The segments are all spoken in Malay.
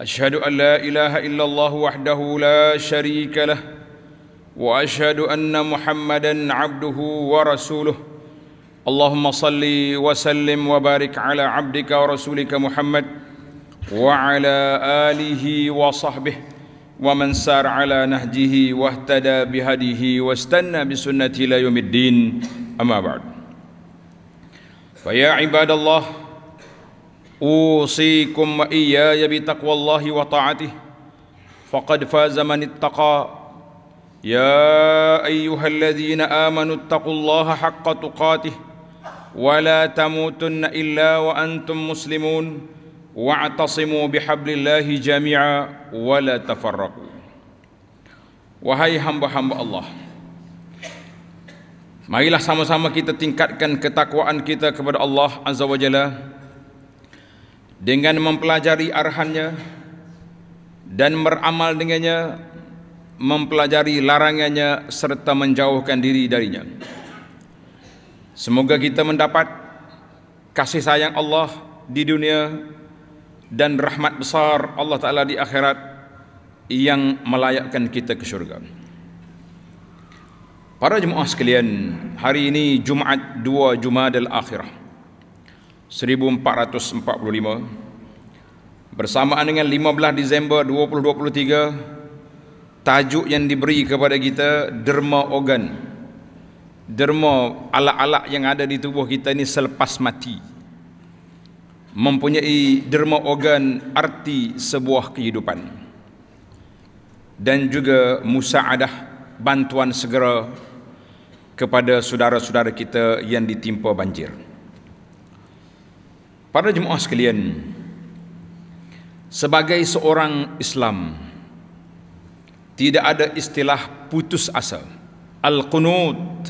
اشهد ان لا اله الا الله وحده لا شريك له واشهد ان محمدا عبده ورسوله اللهم صل وسلم وبارك على عبدك ورسولك محمد وعلى اله وصحبه ومن سار على نهجه واهتدى بهديه واستنى بسنته الى يوم الدين اما بعد فيا عباد الله أوصيكم وإياي بتقوى الله وطاعته فقد فاز من اتقى يا أيها الذين آمنوا اتقوا الله حق تقاته ولا تموتن إلا وأنتم مسلمون واعتصموا بحبل الله جميعا ولا تفرقوا وهي حمب حمب الله Marilah sama-sama kita tingkatkan ketakwaan kita kepada Allah Azza wa Jalla dengan mempelajari arahannya dan meramal dengannya mempelajari larangannya serta menjauhkan diri darinya semoga kita mendapat kasih sayang Allah di dunia dan rahmat besar Allah Ta'ala di akhirat yang melayakkan kita ke syurga para jemaah sekalian hari ini Jumaat 2 Jumadil Akhirah 1445 bersamaan dengan 15 Disember 2023 tajuk yang diberi kepada kita derma organ derma alat-alat yang ada di tubuh kita ini selepas mati mempunyai derma organ arti sebuah kehidupan dan juga musaadah bantuan segera kepada saudara-saudara kita yang ditimpa banjir. Para jemaah sekalian, sebagai seorang Islam, tidak ada istilah putus asa. Al-Qunut,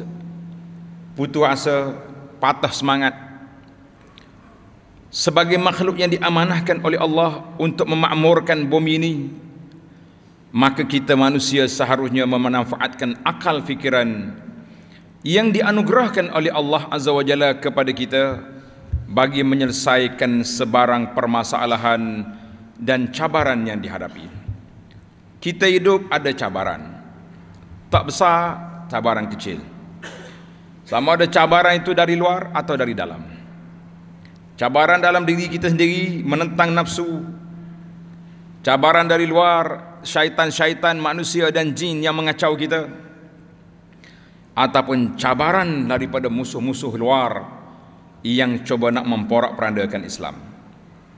putus asa, patah semangat. Sebagai makhluk yang diamanahkan oleh Allah untuk memakmurkan bom ini, maka kita manusia seharusnya memanfaatkan akal fikiran yang dianugerahkan oleh Allah Azza wa Jalla kepada kita bagi menyelesaikan sebarang permasalahan dan cabaran yang dihadapi. Kita hidup ada cabaran. Tak besar, cabaran kecil. Sama ada cabaran itu dari luar atau dari dalam. Cabaran dalam diri kita sendiri menentang nafsu. Cabaran dari luar, syaitan-syaitan manusia dan jin yang mengacau kita. Ataupun cabaran daripada musuh-musuh luar yang cuba nak memporak perandakan Islam.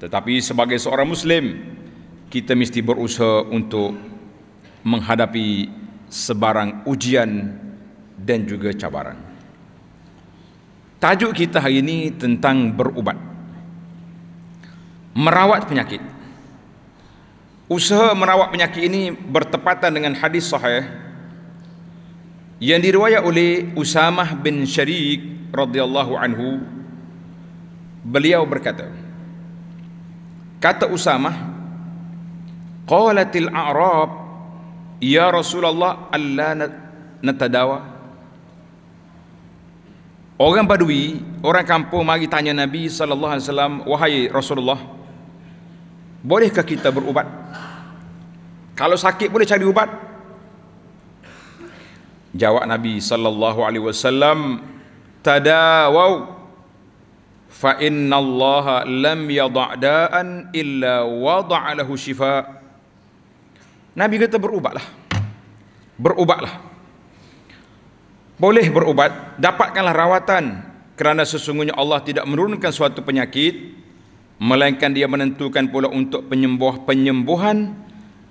Tetapi sebagai seorang Muslim, kita mesti berusaha untuk menghadapi sebarang ujian dan juga cabaran. Tajuk kita hari ini tentang berubat. Merawat penyakit. Usaha merawat penyakit ini bertepatan dengan hadis sahih yang diriwayat oleh Usamah bin Syarik radhiyallahu anhu Beliau berkata Kata Usamah Qalatil A'rab Ya Rasulullah Alla natadawa Orang badui Orang kampung mari tanya Nabi SAW Wahai Rasulullah Bolehkah kita berubat? Kalau sakit boleh cari ubat? Jawab Nabi sallallahu alaihi wasallam tadawau فإن الله لم يضع داء إلا وضع له شفاء Nabi kata berubatlah Berubatlah Boleh berubat Dapatkanlah rawatan Kerana sesungguhnya Allah tidak menurunkan suatu penyakit Melainkan dia menentukan pula untuk penyembuh penyembuhan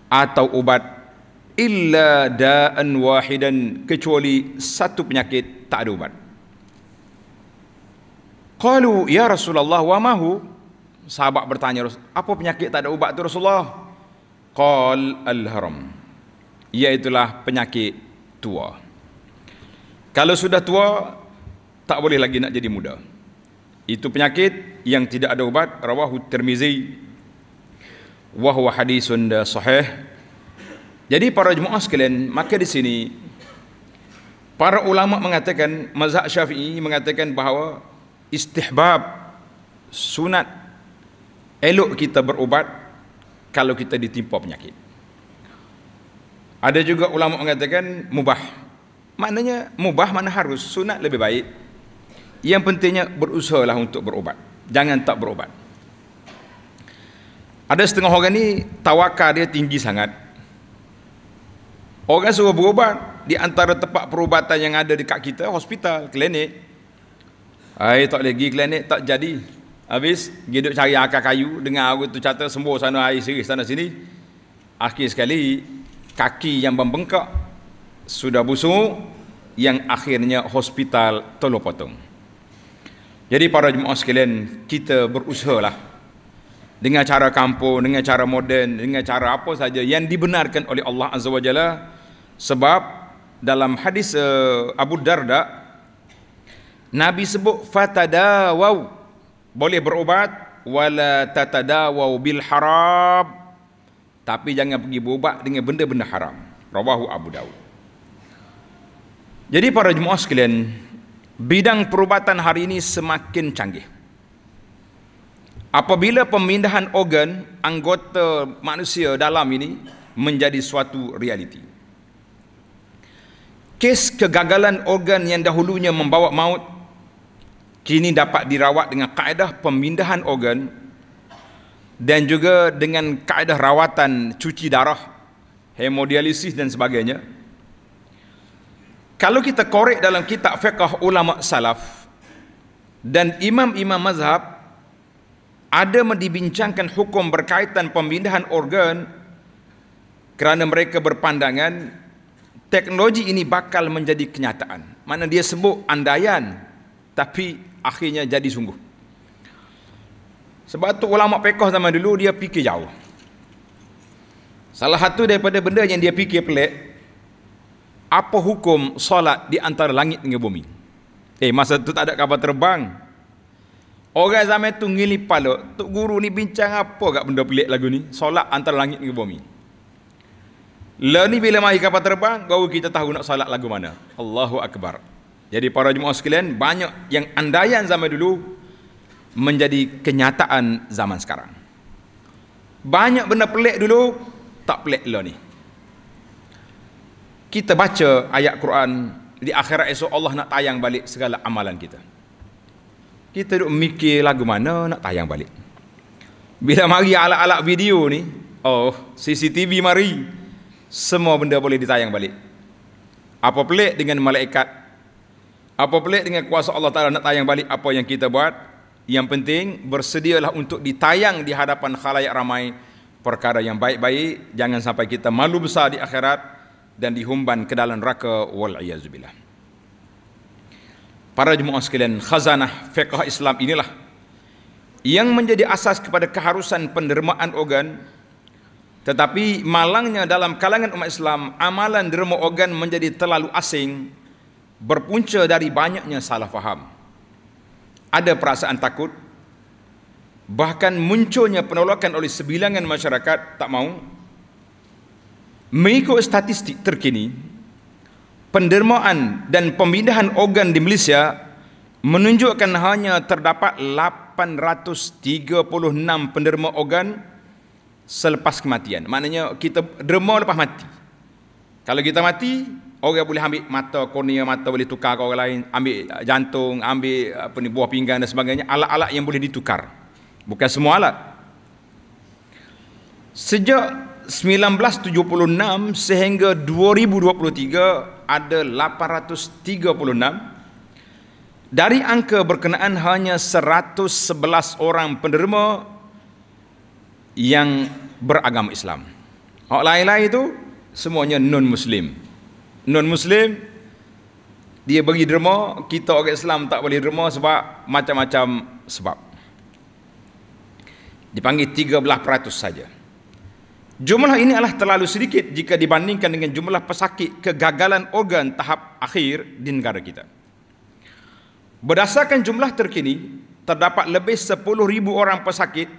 Atau ubat Illa da'an wahidan Kecuali satu penyakit tak ada ubat Qalu ya Rasulullah wa mahu Sahabat bertanya Apa penyakit tak ada ubat tu Rasulullah Qal al-haram Iaitulah penyakit tua Kalau sudah tua Tak boleh lagi nak jadi muda Itu penyakit yang tidak ada ubat Rawahu termizi Wahuwa hadisun da sahih Jadi para jemaah sekalian Maka di sini Para ulama mengatakan Mazhab syafi'i mengatakan bahawa istihbab sunat elok kita berubat kalau kita ditimpa penyakit ada juga ulama mengatakan mubah maknanya mubah mana harus sunat lebih baik yang pentingnya berusaha lah untuk berubat jangan tak berubat ada setengah orang ni tawakal dia tinggi sangat orang suruh berubat di antara tempat perubatan yang ada dekat kita hospital klinik Air tak boleh pergi klinik, tak jadi. Habis, pergi duduk cari akar kayu, dengan aku tu cerita sembuh sana air siri sana sini. Akhir sekali, kaki yang membengkak, sudah busuk, yang akhirnya hospital telur potong. Jadi para jemaah sekalian, kita berusaha lah. Dengan cara kampung, dengan cara moden, dengan cara apa saja yang dibenarkan oleh Allah Azza wa Jalla. Sebab dalam hadis eh, Abu Darda, Nabi sebut fatadawau boleh berubat wala tatadawau bil haram tapi jangan pergi berubat dengan benda-benda haram. Rawahu Abu Dawud. Jadi para jemaah sekalian, bidang perubatan hari ini semakin canggih. Apabila pemindahan organ anggota manusia dalam ini menjadi suatu realiti. Kes kegagalan organ yang dahulunya membawa maut kini dapat dirawat dengan kaedah pemindahan organ dan juga dengan kaedah rawatan cuci darah, hemodialisis dan sebagainya. Kalau kita korek dalam kitab fiqh ulama salaf dan imam-imam mazhab ada mendibincangkan hukum berkaitan pemindahan organ kerana mereka berpandangan teknologi ini bakal menjadi kenyataan. Mana dia sebut andaian tapi akhirnya jadi sungguh sebab tu ulama pekoh zaman dulu dia fikir jauh salah satu daripada benda yang dia fikir pelik apa hukum solat di antara langit dengan bumi eh masa tu tak ada kapal terbang orang zaman tu ngilip tu tok guru ni bincang apa kat benda pelik lagu ni solat antara langit dengan bumi Lalu ni bila mari kapal terbang, baru kita tahu nak solat lagu mana. Allahu Akbar. Jadi para jemaah sekalian, banyak yang andaian zaman dulu menjadi kenyataan zaman sekarang. Banyak benda pelik dulu, tak pelik lah ni. Kita baca ayat Quran, di akhirat esok Allah nak tayang balik segala amalan kita. Kita duduk mikir lagu mana nak tayang balik. Bila mari alat-alat video ni, oh CCTV mari, semua benda boleh ditayang balik. Apa pelik dengan malaikat apa pelik dengan kuasa Allah Ta'ala nak tayang balik apa yang kita buat. Yang penting bersedialah untuk ditayang di hadapan khalayak ramai. Perkara yang baik-baik. Jangan sampai kita malu besar di akhirat. Dan dihumban ke dalam raka. Wal'iyazubillah. Para jemaah sekalian khazanah fiqh Islam inilah. Yang menjadi asas kepada keharusan pendermaan organ. Tetapi malangnya dalam kalangan umat Islam. Amalan derma organ menjadi terlalu asing berpunca dari banyaknya salah faham. Ada perasaan takut, bahkan munculnya penolakan oleh sebilangan masyarakat tak mau. Mengikut statistik terkini, pendermaan dan pemindahan organ di Malaysia menunjukkan hanya terdapat 836 penderma organ selepas kematian. Maknanya kita derma lepas mati. Kalau kita mati, orang boleh ambil mata kornea mata boleh tukar ke orang lain ambil eh, jantung ambil eh, apa ni buah pinggan dan sebagainya alat-alat yang boleh ditukar bukan semua alat sejak 1976 sehingga 2023 ada 836 dari angka berkenaan hanya 111 orang penderma yang beragama Islam. Orang lain-lain itu semuanya non-Muslim non muslim dia bagi derma kita orang Islam tak boleh derma sebab macam-macam sebab dipanggil 13% saja jumlah ini adalah terlalu sedikit jika dibandingkan dengan jumlah pesakit kegagalan organ tahap akhir di negara kita berdasarkan jumlah terkini terdapat lebih 10000 orang pesakit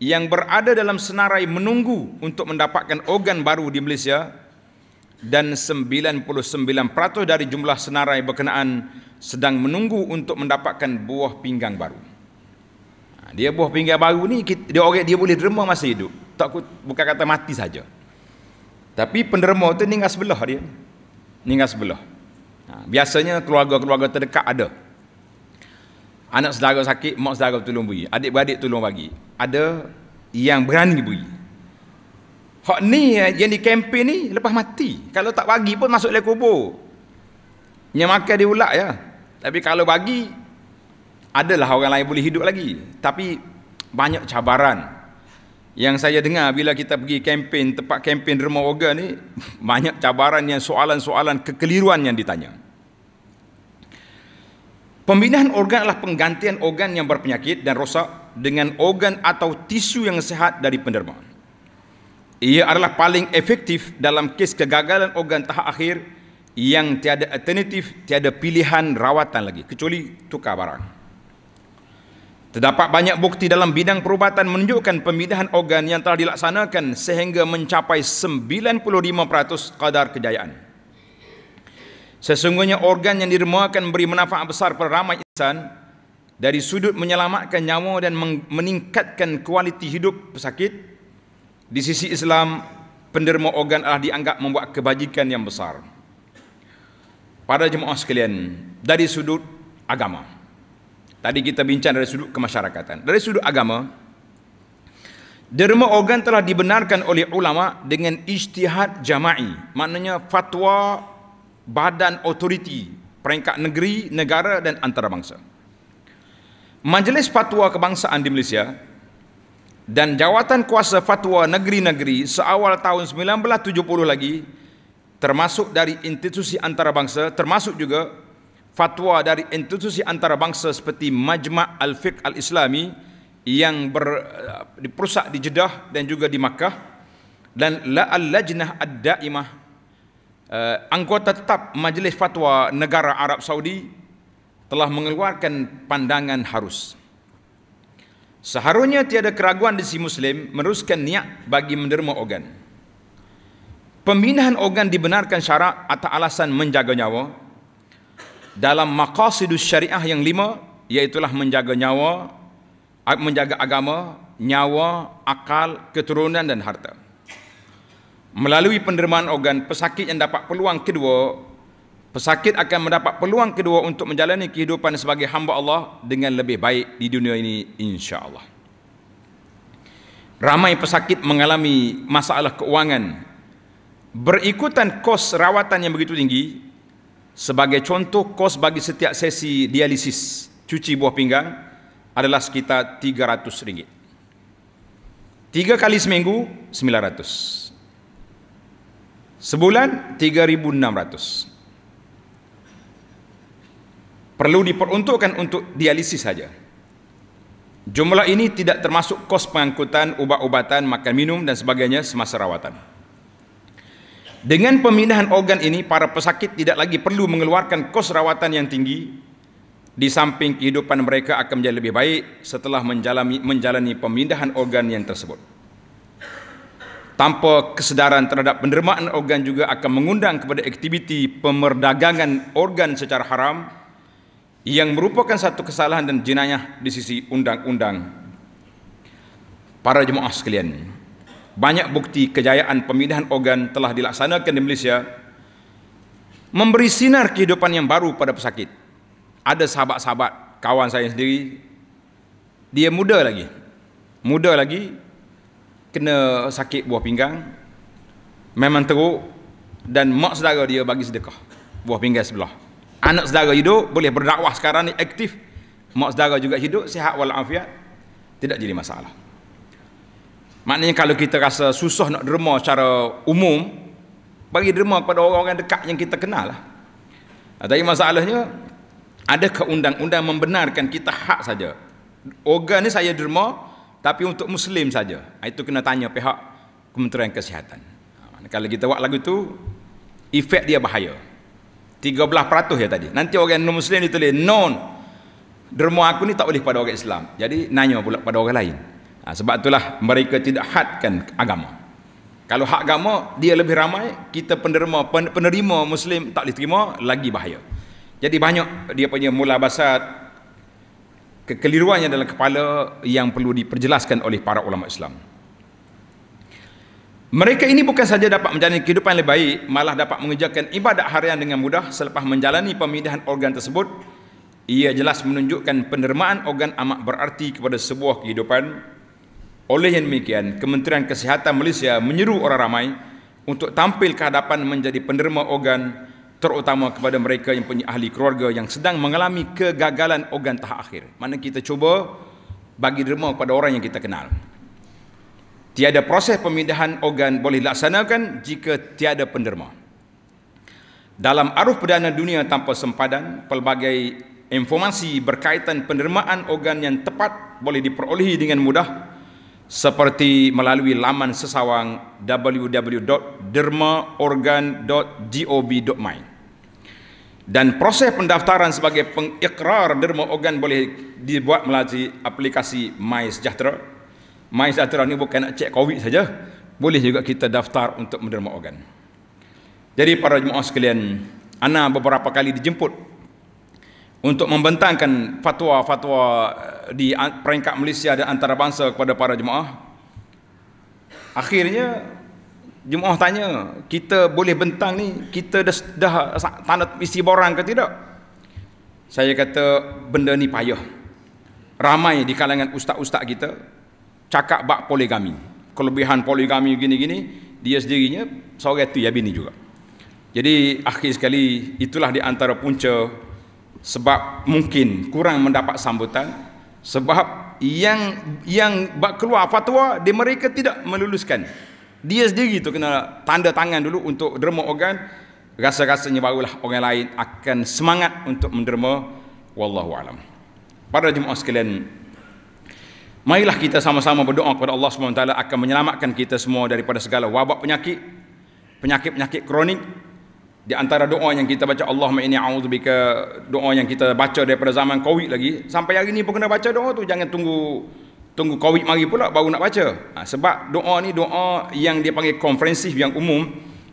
yang berada dalam senarai menunggu untuk mendapatkan organ baru di Malaysia dan 99% dari jumlah senarai berkenaan sedang menunggu untuk mendapatkan buah pinggang baru. Ha, dia buah pinggang baru ni dia orang dia boleh derma masa hidup. Tak bukan kata mati saja. Tapi penderma tu ninggal sebelah dia. Ninggal sebelah. Ha, biasanya keluarga-keluarga terdekat ada. Anak saudara sakit, mak saudara tolong beri, adik-beradik tolong bagi. Ada yang berani beri. Hak ni yang di kempen ni lepas mati. Kalau tak bagi pun masuk dalam kubur. Yang makan dia ulak ya. Tapi kalau bagi adalah orang lain boleh hidup lagi. Tapi banyak cabaran. Yang saya dengar bila kita pergi kempen tempat kempen derma roga ni banyak cabaran yang soalan-soalan kekeliruan yang ditanya. Pembinaan organ adalah penggantian organ yang berpenyakit dan rosak dengan organ atau tisu yang sehat dari penderma ia adalah paling efektif dalam kes kegagalan organ tahap akhir yang tiada alternatif, tiada pilihan rawatan lagi kecuali tukar barang. Terdapat banyak bukti dalam bidang perubatan menunjukkan pemindahan organ yang telah dilaksanakan sehingga mencapai 95% kadar kejayaan. Sesungguhnya organ yang dirumahkan memberi manfaat besar pada ramai insan dari sudut menyelamatkan nyawa dan meningkatkan kualiti hidup pesakit, di sisi Islam, penderma organ adalah dianggap membuat kebajikan yang besar. Pada jemaah sekalian, dari sudut agama. Tadi kita bincang dari sudut kemasyarakatan. Dari sudut agama, derma organ telah dibenarkan oleh ulama dengan ijtihad jama'i. Maknanya fatwa badan otoriti peringkat negeri, negara dan antarabangsa. Majlis Fatwa Kebangsaan di Malaysia dan jawatan kuasa fatwa negeri-negeri seawal tahun 1970 lagi termasuk dari institusi antarabangsa termasuk juga fatwa dari institusi antarabangsa seperti Majma' Al-Fiqh Al-Islami yang ber, diperusak di Jeddah dan juga di Makkah dan la al-lajnah ad-daimah uh, anggota tetap Majlis Fatwa Negara Arab Saudi telah mengeluarkan pandangan harus. Seharusnya tiada keraguan di si Muslim meneruskan niat bagi menderma organ. Pemindahan organ dibenarkan syarak atau alasan menjaga nyawa dalam maqasidus syariah yang lima iaitulah menjaga nyawa, menjaga agama, nyawa, akal, keturunan dan harta. Melalui pendermaan organ, pesakit yang dapat peluang kedua Pesakit akan mendapat peluang kedua untuk menjalani kehidupan sebagai hamba Allah dengan lebih baik di dunia ini insya-Allah. Ramai pesakit mengalami masalah keuangan berikutan kos rawatan yang begitu tinggi. Sebagai contoh, kos bagi setiap sesi dialisis cuci buah pinggang adalah sekitar RM300. Tiga kali seminggu, RM900. Sebulan, RM3,600 perlu diperuntukkan untuk dialisis saja. Jumlah ini tidak termasuk kos pengangkutan, ubat-ubatan, makan minum dan sebagainya semasa rawatan. Dengan pemindahan organ ini, para pesakit tidak lagi perlu mengeluarkan kos rawatan yang tinggi. Di samping kehidupan mereka akan menjadi lebih baik setelah menjalani, menjalani pemindahan organ yang tersebut. Tanpa kesedaran terhadap penerimaan organ juga akan mengundang kepada aktiviti pemerdagangan organ secara haram, yang merupakan satu kesalahan dan jenayah di sisi undang-undang. Para jemaah sekalian, banyak bukti kejayaan pemindahan organ telah dilaksanakan di Malaysia memberi sinar kehidupan yang baru pada pesakit. Ada sahabat-sahabat kawan saya sendiri dia muda lagi. Muda lagi kena sakit buah pinggang memang teruk dan mak saudara dia bagi sedekah buah pinggang sebelah anak saudara hidup boleh berdakwah sekarang ni aktif mak saudara juga hidup sihat wal afiat tidak jadi masalah maknanya kalau kita rasa susah nak derma secara umum bagi derma kepada orang-orang dekat yang kita kenal lah tapi masalahnya adakah undang-undang membenarkan kita hak saja organ ni saya derma tapi untuk muslim saja itu kena tanya pihak Kementerian Kesihatan kalau kita buat lagu tu efek dia bahaya 13% ya tadi. Nanti orang non muslim ditulis non derma aku ni tak boleh pada orang Islam. Jadi nanya pula pada orang lain. Ha, sebab itulah mereka tidak hadkan agama. Kalau hak agama dia lebih ramai, kita penderma penerima muslim tak boleh terima lagi bahaya. Jadi banyak dia punya mula basat kekeliruannya dalam kepala yang perlu diperjelaskan oleh para ulama Islam. Mereka ini bukan saja dapat menjalani kehidupan lebih baik, malah dapat mengejarkan ibadat harian dengan mudah selepas menjalani pemindahan organ tersebut. Ia jelas menunjukkan penerimaan organ amat berarti kepada sebuah kehidupan. Oleh yang demikian, Kementerian Kesihatan Malaysia menyeru orang ramai untuk tampil ke hadapan menjadi penerima organ terutama kepada mereka yang punya ahli keluarga yang sedang mengalami kegagalan organ tahap akhir. Mana kita cuba bagi derma kepada orang yang kita kenal tiada proses pemindahan organ boleh dilaksanakan jika tiada penderma. Dalam aruh perdana dunia tanpa sempadan, pelbagai informasi berkaitan pendermaan organ yang tepat boleh diperolehi dengan mudah seperti melalui laman sesawang www.dermaorgan.gov.my dan proses pendaftaran sebagai pengikrar derma organ boleh dibuat melalui aplikasi MySejahtera My Sejahtera ni bukan nak cek COVID saja. Boleh juga kita daftar untuk menderma organ. Jadi para jemaah sekalian, Ana beberapa kali dijemput untuk membentangkan fatwa-fatwa eh, di peringkat Malaysia dan antarabangsa kepada para jemaah. Akhirnya, jemaah tanya, kita boleh bentang ni, kita dah, dah tanda isi borang ke tidak? Saya kata, benda ni payah. Ramai di kalangan ustaz-ustaz kita, cakap bab poligami. Kelebihan poligami gini-gini, dia sendirinya seorang itu ya bini juga. Jadi akhir sekali itulah di antara punca sebab mungkin kurang mendapat sambutan sebab yang yang keluar fatwa di mereka tidak meluluskan. Dia sendiri tu kena tanda tangan dulu untuk derma organ rasa-rasanya barulah orang lain akan semangat untuk menderma wallahu alam. Pada jemaah sekalian Marilah kita sama-sama berdoa kepada Allah SWT akan menyelamatkan kita semua daripada segala wabak penyakit, penyakit-penyakit kronik. Di antara doa yang kita baca Allah inni a'udzubika doa yang kita baca daripada zaman Covid lagi sampai hari ini pun kena baca doa tu jangan tunggu tunggu Covid mari pula baru nak baca. Ha, sebab doa ni doa yang dia panggil komprehensif yang umum.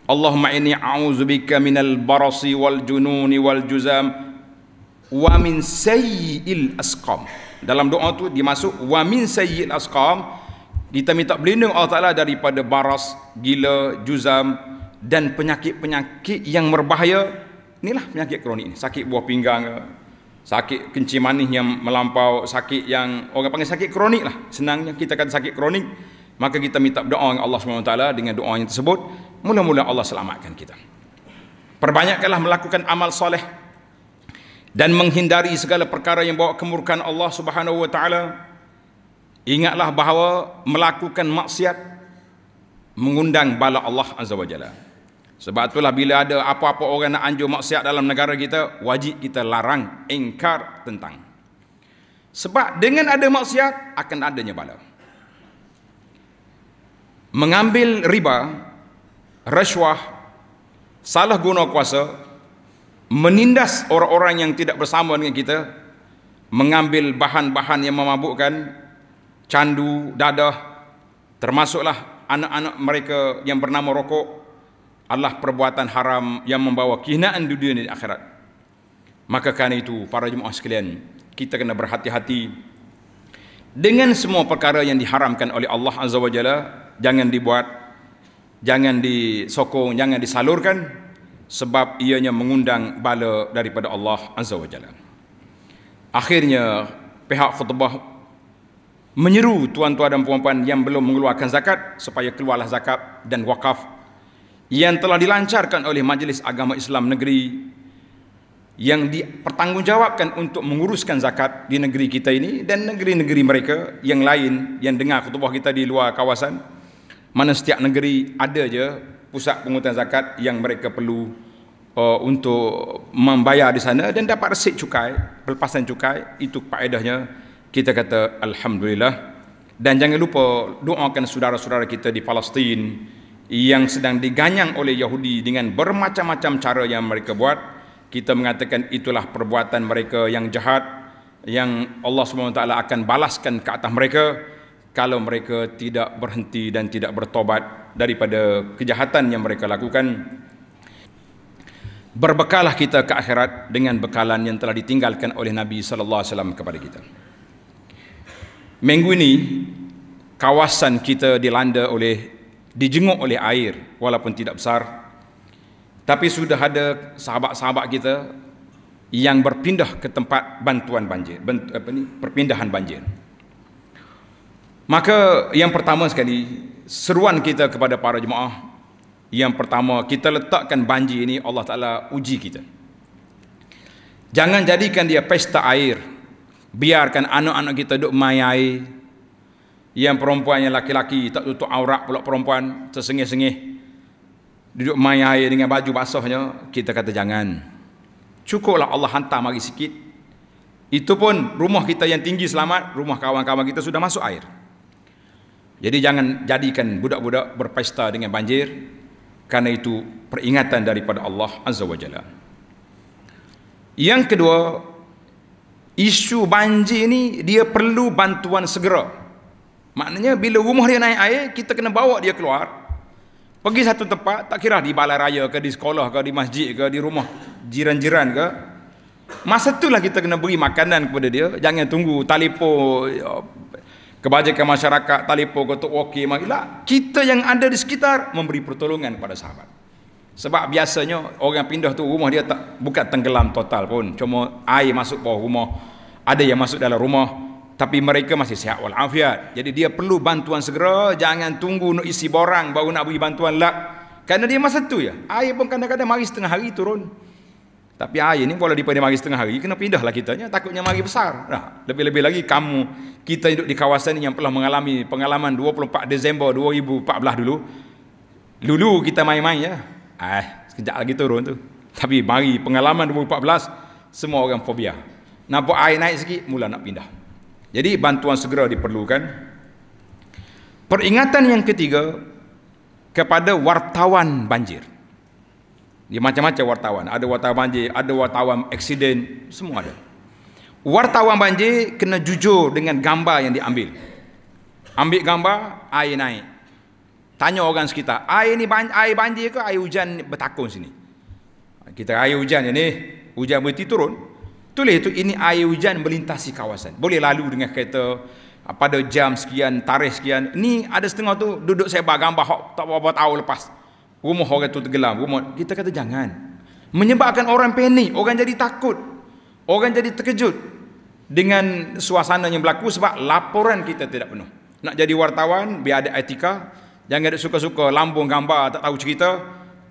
Allahumma inni a'udzubika minal barasi wal jununi wal juzam wa min sayyi'il asqam dalam doa tu dimasuk wa min sayyil asqam kita minta berlindung Allah Taala daripada baras, gila, juzam dan penyakit-penyakit yang berbahaya. Inilah penyakit kronik ini. Sakit buah pinggang ke, sakit kencing manis yang melampau, sakit yang orang panggil sakit kronik lah. Senangnya kita kata sakit kronik, maka kita minta doa dengan Allah Subhanahu Taala dengan doa yang tersebut, mula-mula Allah selamatkan kita. Perbanyakkanlah melakukan amal soleh dan menghindari segala perkara yang bawa kemurkan Allah Subhanahu wa taala ingatlah bahawa melakukan maksiat mengundang bala Allah azza wajalla sebab itulah bila ada apa-apa orang nak anjur maksiat dalam negara kita wajib kita larang engkar tentang sebab dengan ada maksiat akan adanya bala mengambil riba rasuah salah guna kuasa menindas orang-orang yang tidak bersama dengan kita mengambil bahan-bahan yang memabukkan candu dadah termasuklah anak-anak mereka yang bernama rokok adalah perbuatan haram yang membawa kehinaan dunia dan akhirat maka kerana itu para jemaah sekalian kita kena berhati-hati dengan semua perkara yang diharamkan oleh Allah Azza wa Jalla jangan dibuat jangan disokong jangan disalurkan sebab ianya mengundang bala daripada Allah Azza wa Jalla. Akhirnya pihak khutbah menyeru tuan-tuan dan puan-puan yang belum mengeluarkan zakat supaya keluarlah zakat dan wakaf yang telah dilancarkan oleh Majlis Agama Islam Negeri yang dipertanggungjawabkan untuk menguruskan zakat di negeri kita ini dan negeri-negeri mereka yang lain yang dengar khutbah kita di luar kawasan mana setiap negeri ada je pusat pungutan zakat yang mereka perlu uh, untuk membayar di sana dan dapat resit cukai, pelepasan cukai itu faedahnya kita kata alhamdulillah dan jangan lupa doakan saudara-saudara kita di Palestin yang sedang diganyang oleh Yahudi dengan bermacam-macam cara yang mereka buat kita mengatakan itulah perbuatan mereka yang jahat yang Allah SWT akan balaskan ke atas mereka kalau mereka tidak berhenti dan tidak bertobat daripada kejahatan yang mereka lakukan berbekalah kita ke akhirat dengan bekalan yang telah ditinggalkan oleh Nabi sallallahu alaihi wasallam kepada kita minggu ini kawasan kita dilanda oleh dijenguk oleh air walaupun tidak besar tapi sudah ada sahabat-sahabat kita yang berpindah ke tempat bantuan banjir apa ni perpindahan banjir Maka yang pertama sekali seruan kita kepada para jemaah yang pertama kita letakkan banji ini Allah Taala uji kita. Jangan jadikan dia pesta air. Biarkan anak-anak kita duduk main air. Yang perempuan yang laki-laki tak tutup aurat pula perempuan tersengih-sengih. Duduk main air dengan baju basahnya, kita kata jangan. Cukuplah Allah hantar mari sikit. Itu pun rumah kita yang tinggi selamat, rumah kawan-kawan kita sudah masuk air. Jadi jangan jadikan budak-budak berpesta dengan banjir kerana itu peringatan daripada Allah Azza wa Jalla. Yang kedua, isu banjir ini dia perlu bantuan segera. Maknanya bila rumah dia naik air, kita kena bawa dia keluar. Pergi satu tempat, tak kira di balai raya ke, di sekolah ke, di masjid ke, di rumah jiran-jiran ke. Masa itulah kita kena beri makanan kepada dia. Jangan tunggu telefon kebajikan masyarakat, talipo, gotok woki, makilah. Kita yang ada di sekitar memberi pertolongan kepada sahabat. Sebab biasanya orang pindah tu rumah dia tak bukan tenggelam total pun. Cuma air masuk bawah rumah. Ada yang masuk dalam rumah. Tapi mereka masih sihat walafiat. Jadi dia perlu bantuan segera. Jangan tunggu nak isi borang baru nak beri bantuan lah. Kerana dia masa tu ya. Air pun kadang-kadang mari setengah hari turun. Tapi air ni boleh dipandai mari setengah hari, kena pindahlah kitanya, takutnya mari besar. Nah, lebih-lebih lagi kamu, kita hidup di kawasan ini yang pernah mengalami pengalaman 24 Disember 2014 dulu. Lulu kita main-main ya. Eh, sekejap lagi turun tu. Tapi mari pengalaman 2014, semua orang fobia. Nampak air naik sikit, mula nak pindah. Jadi bantuan segera diperlukan. Peringatan yang ketiga, kepada wartawan banjir. Dia macam-macam wartawan. Ada wartawan banjir, ada wartawan eksiden, semua ada. Wartawan banjir kena jujur dengan gambar yang diambil. Ambil gambar, air naik. Tanya orang sekitar, air ni banj- air banjir ke air hujan bertakung sini? Kita air hujan ni, hujan berhenti turun. Tulis itu, ini air hujan melintasi kawasan. Boleh lalu dengan kereta, ah, pada jam sekian, tarikh sekian. Ni ada setengah tu duduk sebar gambar, tak berapa tahun lepas. Rumah orang tu tergelam. Rumah, kita kata jangan. Menyebabkan orang panik. Orang jadi takut. Orang jadi terkejut. Dengan suasana yang berlaku sebab laporan kita tidak penuh. Nak jadi wartawan, biar ada etika. Jangan ada suka-suka lambung gambar tak tahu cerita.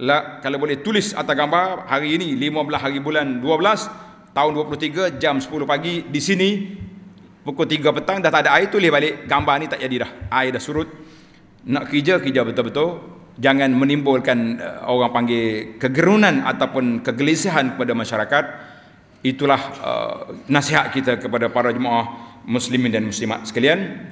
Lah, kalau boleh tulis atas gambar hari ini 15 hari bulan 12 tahun 23 jam 10 pagi di sini pukul 3 petang dah tak ada air tulis balik gambar ni tak jadi dah air dah surut nak kerja kerja betul-betul jangan menimbulkan eh, orang panggil kegerunan ataupun kegelisahan kepada masyarakat itulah uh, nasihat kita kepada para jemaah muslimin dan muslimat sekalian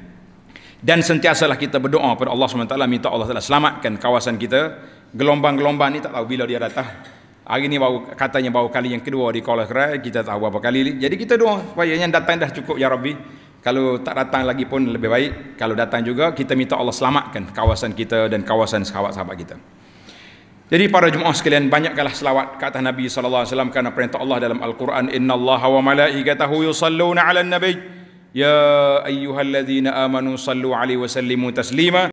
dan sentiasalah kita berdoa kepada Allah SWT minta Allah SWT selamatkan kawasan kita gelombang-gelombang ni tak tahu bila dia datang hari ni baru katanya baru kali yang kedua di Kuala Kerai kita tahu berapa kali ni jadi kita doa supaya yang datang dah cukup ya Rabbi kalau tak datang lagi pun lebih baik kalau datang juga kita minta Allah selamatkan kawasan kita dan kawasan sahabat-sahabat kita jadi para jemaah sekalian banyakkanlah selawat ke atas Nabi sallallahu alaihi wasallam kerana perintah Allah dalam Al-Quran innallaha wa malaikatahu yusalluna 'alan nabiy ya ayyuhallazina amanu sallu 'alaihi wa sallimu taslima